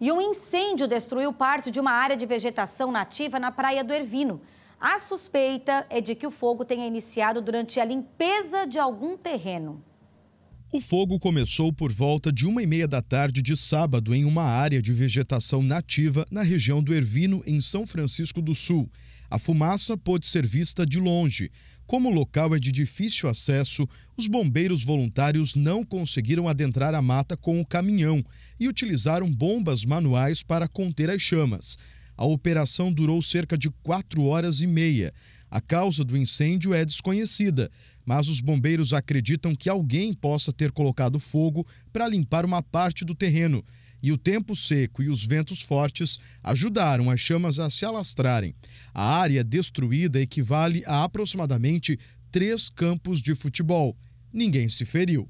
E um incêndio destruiu parte de uma área de vegetação nativa na Praia do Ervino. A suspeita é de que o fogo tenha iniciado durante a limpeza de algum terreno. O fogo começou por volta de uma e meia da tarde de sábado em uma área de vegetação nativa na região do Ervino, em São Francisco do Sul. A fumaça pôde ser vista de longe. Como o local é de difícil acesso, os bombeiros voluntários não conseguiram adentrar a mata com o caminhão e utilizaram bombas manuais para conter as chamas. A operação durou cerca de quatro horas e meia. A causa do incêndio é desconhecida, mas os bombeiros acreditam que alguém possa ter colocado fogo para limpar uma parte do terreno e o tempo seco e os ventos fortes ajudaram as chamas a se alastrarem. A área destruída equivale a aproximadamente três campos de futebol. Ninguém se feriu.